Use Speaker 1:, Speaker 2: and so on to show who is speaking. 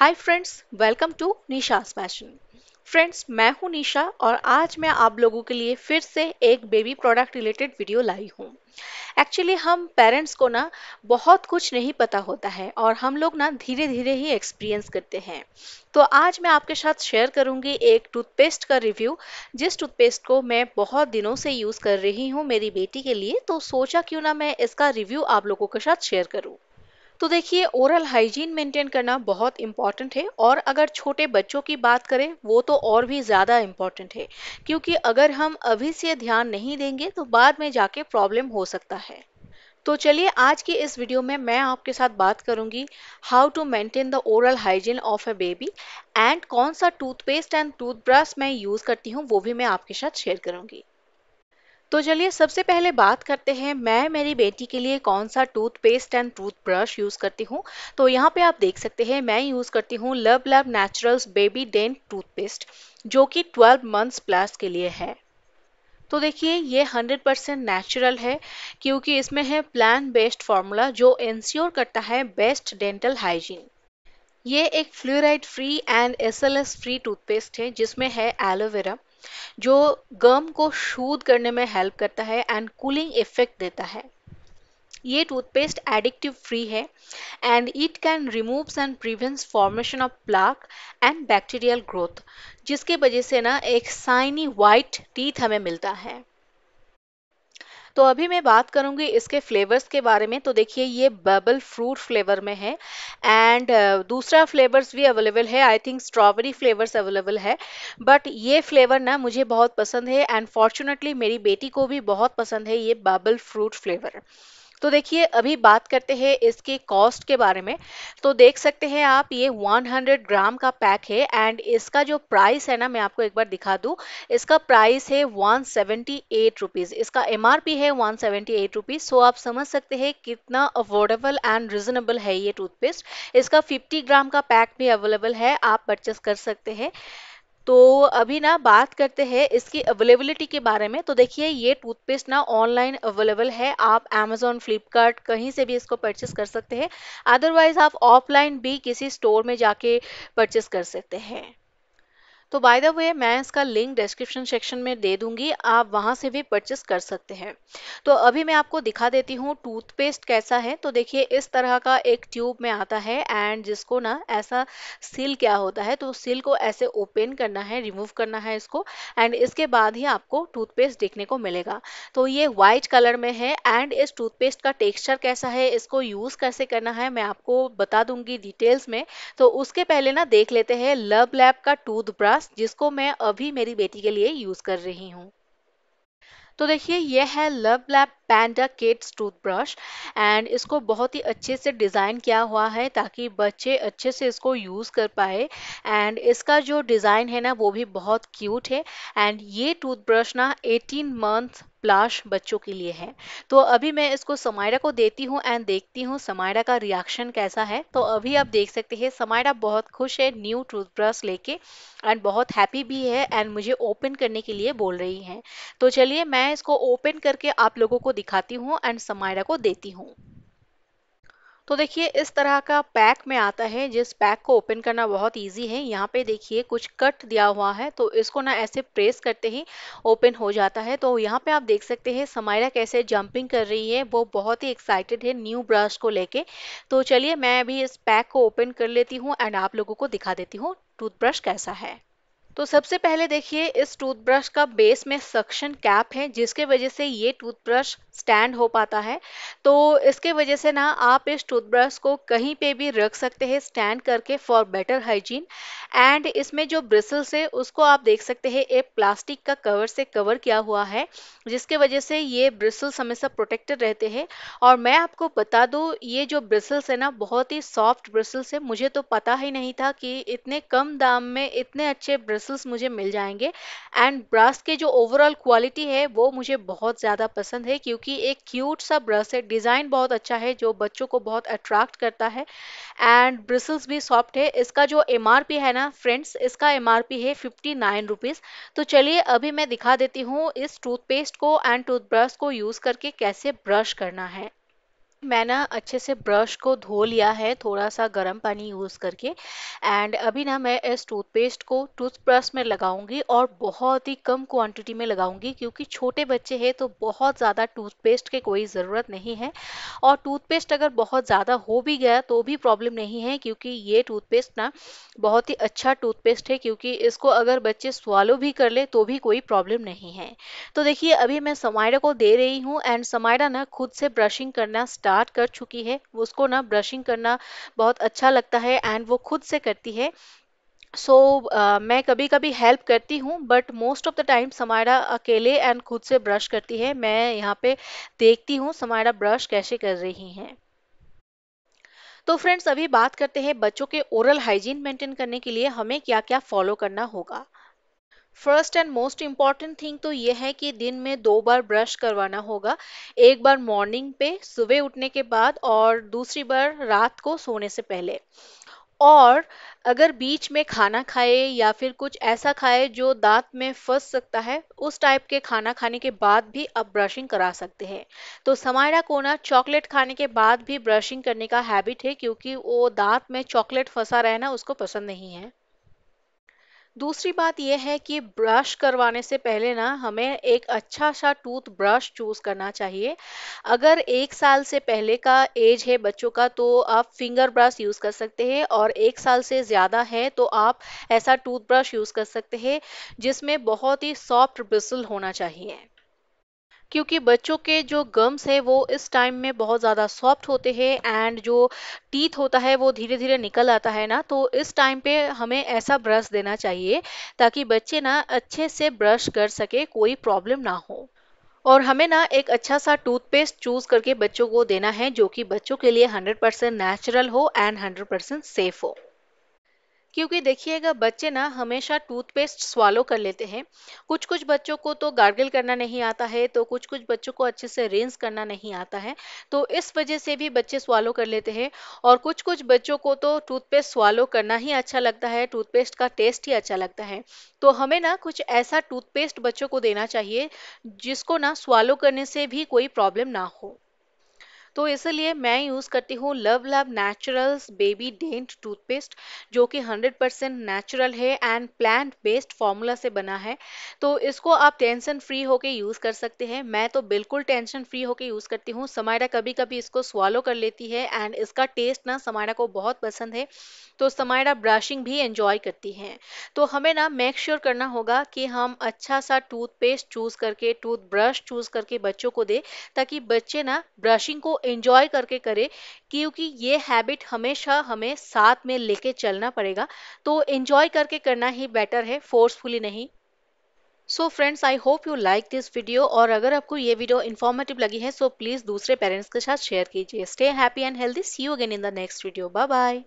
Speaker 1: hi friends welcome to Nisha's fashion friends मैं हूं निशा और आज मैं आप लोगों के लिए फिर से एक बेबी प्रोडक्ट रिलेटेड वीडियो लाई हूं एक्चुअली हम पेरेंट्स को ना बहुत कुछ नहीं पता होता है और हम लोग ना धीरे धीरे ही एक्सपीरियंस करते हैं तो आज मैं आपके साथ शेयर करूंगी एक टूथपेस्ट का रिव्यू जिस टूथपेस्ट को मैं बहुत दिनों से यूज़ कर रही हूँ मेरी बेटी के लिए तो सोचा क्यों ना मैं इसका रिव्यू आप लोगों के साथ शेयर करूँ तो देखिए ओरल हाइजीन मेंटेन करना बहुत इंपॉर्टेंट है और अगर छोटे बच्चों की बात करें वो तो और भी ज़्यादा इम्पॉर्टेंट है क्योंकि अगर हम अभी से ध्यान नहीं देंगे तो बाद में जाके प्रॉब्लम हो सकता है तो चलिए आज की इस वीडियो में मैं आपके साथ बात करूंगी how to maintain the oral hygiene of a baby and कौन सा टूथपेस्ट एंड टूथब्रश मैं यूज़ करती हूँ वो भी मैं आपके साथ शेयर करूंगी तो चलिए सबसे पहले बात करते हैं मैं मेरी बेटी के लिए कौन सा टूथपेस्ट एंड टूथब्रश यूज़ करती हूँ तो यहाँ पे आप देख सकते हैं मैं यूज़ करती हूँ love love naturals baby dent toothpaste जो कि 12 मंथ्स प्लस के लिए है तो देखिए ये 100% परसेंट नेचुरल है क्योंकि इसमें है प्लान बेस्ड फार्मूला जो इंश्योर करता है बेस्ट डेंटल हाइजीन ये एक fluoride free and S free toothpaste है जिसमें है एलोवेरा जो गम को शूद करने में हेल्प करता है एंड कूलिंग इफेक्ट देता है ये टूथपेस्ट एडिक्टिव फ्री है and it can removes and prevents formation of plaque and bacterial growth जिसके वजह से ना एक साइनी वाइट टीथ हमें मिलता है तो अभी मैं बात करूँगी इसके फ्लेवर्स के बारे में तो देखिए ये बबल फ्रूट फ्लेवर में है एंड uh, दूसरा फ्लेवर्स भी अवेलेबल है I think strawberry flavours available है बट ये फ्लेवर ना मुझे बहुत पसंद है एंड फॉर्चुनेटली मेरी बेटी को भी बहुत पसंद है ये बबल फ्रूट फ्लेवर तो देखिए अभी बात करते हैं इसके कॉस्ट के बारे में तो देख सकते हैं आप ये 100 ग्राम का पैक है एंड इसका जो प्राइस है ना मैं आपको एक बार दिखा दूँ इसका प्राइस है वन सेवेंटी इसका एम है वन सेवेंटी सो आप समझ सकते हैं कितना अफोर्डेबल एंड रिजनेबल है ये टूथपेस्ट इसका फिफ्टी ग्राम का पैक भी अवेलेबल है आप परचेस कर सकते हैं तो अभी ना बात करते हैं इसकी अवेलेबिलिटी के बारे में तो देखिए ये टूथपेस्ट ना ऑनलाइन अवेलेबल है आप अमेजोन फ्लिपकार्ट कहीं से भी इसको परचेस कर सकते हैं अदरवाइज आप ऑफलाइन भी किसी स्टोर में जाके परचेस कर सकते हैं तो बाय द वे मैं इसका लिंक डिस्क्रिप्शन सेक्शन में दे दूंगी आप वहाँ से भी परचेस कर सकते हैं तो अभी मैं आपको दिखा देती हूँ टूथपेस्ट कैसा है तो देखिए इस तरह का एक ट्यूब में आता है एंड जिसको ना ऐसा सील क्या होता है तो सील को ऐसे ओपन करना है रिमूव करना है इसको एंड इसके बाद ही आपको टूथपेस्ट देखने को मिलेगा तो ये वाइट कलर में है एंड इस टूथपेस्ट का टेक्स्चर कैसा है इसको यूज़ कैसे करना है मैं आपको बता दूंगी डिटेल्स में तो उसके पहले ना देख लेते हैं लव लैब का टूथब्रश पास जिसको मैं अभी मेरी बेटी के लिए यूज कर रही हूँ तो देखिए यह है love lab panda kids toothbrush and इसको बहुत ही अच्छे से डिज़ाइन किया हुआ है ताकि बच्चे अच्छे से इसको यूज़ कर पाए एंड इसका जो डिज़ाइन है ना वो भी बहुत क्यूट है एंड ये टूथब्रश ना 18 मंथ प्लाश बच्चों के लिए है तो अभी मैं इसको समायरा को देती हूँ एंड देखती हूँ समायरा का रिएक्शन कैसा है तो अभी आप देख सकते हैं समायरा बहुत खुश है न्यू टूथब्रश लेके एंड बहुत हैप्पी भी है एंड मुझे ओपन करने के लिए बोल रही है तो चलिए मैं इसको ओपन करके आप लोगों को दिखाती हूँ एंड समायरा को देती हूँ तो देखिए इस तरह का पैक में आता है जिस पैक को ओपन करना बहुत ईजी है यहाँ पे देखिए कुछ कट दिया हुआ है तो इसको ना ऐसे प्रेस करते ही ओपन हो जाता है तो यहाँ पे आप देख सकते हैं समायरा कैसे जंपिंग कर रही है वो बहुत ही एक्साइटेड है न्यू ब्रश को लेके तो चलिए मैं भी इस पैक को ओपन कर लेती हूँ एंड आप लोगों को दिखा देती हूँ टूथब्रश कैसा है तो सबसे पहले देखिए इस टूथब्रश का बेस में सक्शन कैप है जिसके वजह से ये टूथब्रश स्टैंड हो पाता है तो इसके वजह से ना आप इस टूथब्रश को कहीं पे भी रख सकते हैं स्टैंड करके फॉर बेटर हाइजीन एंड इसमें जो ब्रिसल्स है उसको आप देख सकते हैं एक प्लास्टिक का कवर से कवर किया हुआ है जिसके वजह से ये ब्रिसल्स हमेशा प्रोटेक्टेड रहते हैं और मैं आपको बता दूँ ये जो ब्रिसल्स है ना बहुत ही सॉफ्ट ब्रिसल्स है मुझे तो पता ही नहीं था कि इतने कम दाम में इतने अच्छे ब्रिस ब्रसल्स मुझे मिल जाएंगे एंड ब्रस के जो ओवरऑल क्वालिटी है वो मुझे बहुत ज़्यादा पसंद है क्योंकि एक क्यूट सा ब्रश है डिज़ाइन बहुत अच्छा है जो बच्चों को बहुत अट्रैक्ट करता है एंड ब्रसल्स भी सॉफ्ट है इसका जो एम है ना फ्रेंड्स इसका एम है फिफ्टी नाइन रुपीज़ तो चलिए अभी मैं दिखा देती हूँ इस टूथपेस्ट को एंड टूथब्रश को यूज़ करके कैसे ब्रश करना है मैं ना अच्छे से ब्रश को धो लिया है थोड़ा सा गर्म पानी यूज़ करके एंड अभी ना मैं इस टूथपेस्ट को टूथब्रश में लगाऊंगी और बहुत ही कम क्वांटिटी में लगाऊंगी क्योंकि छोटे बच्चे हैं तो बहुत ज़्यादा टूथपेस्ट के कोई ज़रूरत नहीं है और टूथपेस्ट अगर बहुत ज़्यादा हो भी गया तो भी प्रॉब्लम नहीं है क्योंकि ये टूथपेस्ट ना बहुत ही अच्छा टूथपेस्ट है क्योंकि इसको अगर बच्चे स्वालो भी कर ले तो भी कोई प्रॉब्लम नहीं है तो देखिए अभी मैं समायरा को दे रही हूँ एंड समायरा ना खुद से ब्रशिंग करना स्टार्ट स्टार्ट कर चुकी है वो उसको ना ब्रशिंग करना बहुत अच्छा लगता है एंड वो खुद से करती है सो so, uh, मैं कभी कभी हेल्प करती हूँ but most of the time Samaira अकेले एंड खुद से ब्रश करती है मैं यहाँ पे देखती हूँ समायरा ब्रश कैसे कर रही हैं तो फ्रेंड्स अभी बात करते हैं बच्चों के ओरल हाइजीन मेंटेन करने के लिए हमें क्या क्या फॉलो करना होगा first and most important thing तो ये है कि दिन में दो बार ब्रश करवाना होगा एक बार मॉर्निंग पे सुबह उठने के बाद और दूसरी बार रात को सोने से पहले और अगर बीच में खाना खाए या फिर कुछ ऐसा खाए जो दांत में फंस सकता है उस टाइप के खाना खाने के बाद भी आप ब्रशिंग करा सकते हैं तो समायरा कोना चॉकलेट खाने के बाद भी ब्रशिंग करने का हैबिट है क्योंकि वो दांत में चॉकलेट फंसा रहना उसको पसंद नहीं है दूसरी बात यह है कि ब्रश करवाने से पहले ना हमें एक अच्छा सा टूथ ब्रश चूज़ करना चाहिए अगर एक साल से पहले का एज है बच्चों का तो आप फिंगर ब्रश यूज़ कर सकते हैं और एक साल से ज़्यादा है तो आप ऐसा टूथ ब्रश यूज़ कर सकते हैं जिसमें बहुत ही सॉफ्ट ब्रिसल होना चाहिए क्योंकि बच्चों के जो गम्स है वो इस टाइम में बहुत ज़्यादा सॉफ्ट होते हैं एंड जो टीथ होता है वो धीरे धीरे निकल आता है ना तो इस टाइम पे हमें ऐसा ब्रश देना चाहिए ताकि बच्चे ना अच्छे से ब्रश कर सके कोई प्रॉब्लम ना हो और हमें ना एक अच्छा सा टूथपेस्ट चूज करके बच्चों को देना है जो कि बच्चों के लिए 100% नेचुरल हो एंड 100% सेफ हो क्योंकि देखिएगा बच्चे ना हमेशा टूथपेस्ट स्वालो कर लेते हैं कुछ कुछ बच्चों को तो गार्गल करना नहीं आता है तो कुछ कुछ बच्चों को अच्छे से रेंस करना नहीं आता है तो इस वजह से भी बच्चे स्वालो कर लेते हैं और कुछ कुछ बच्चों को तो टूथपेस्ट स्वालो करना ही अच्छा लगता है टूथपेस्ट का टेस्ट ही अच्छा लगता है तो हमें ना कुछ ऐसा टूथपेस्ट बच्चों को देना चाहिए जिसको ना स्वालो करने से भी कोई प्रॉब्लम ना हो तो इसलिए मैं यूज़ करती हूँ love love naturals baby dent toothpaste जो कि 100% नेचुरल है एंड प्लांट बेस्ड फॉर्मूला से बना है तो इसको आप टेंशन फ्री होके यूज़ कर सकते हैं मैं तो बिल्कुल टेंशन फ्री होके यूज़ करती हूँ समायरा कभी कभी इसको स्वालो कर लेती है एंड इसका टेस्ट ना समायरा को बहुत पसंद है तो समायरा ब्रशिंग भी एंजॉय करती हैं तो हमें ना मेक श्योर sure करना होगा कि हम अच्छा सा टूथपेस्ट चूज़ करके टूथब्रश चूज़ करके बच्चों को दें ताकि बच्चे ना ब्रशिंग को एंजॉय करके करें क्योंकि ये हैबिट हमेशा हमें साथ में लेके चलना पड़ेगा तो एंजॉय करके करना ही बेटर है फोर्सफुली नहीं so friends I hope you like this video और अगर आपको ये वीडियो इन्फॉर्मेटिव लगी है सो प्लीज़ दूसरे पेरेंट्स के साथ शेयर कीजिए stay happy and healthy see you again in the next video bye bye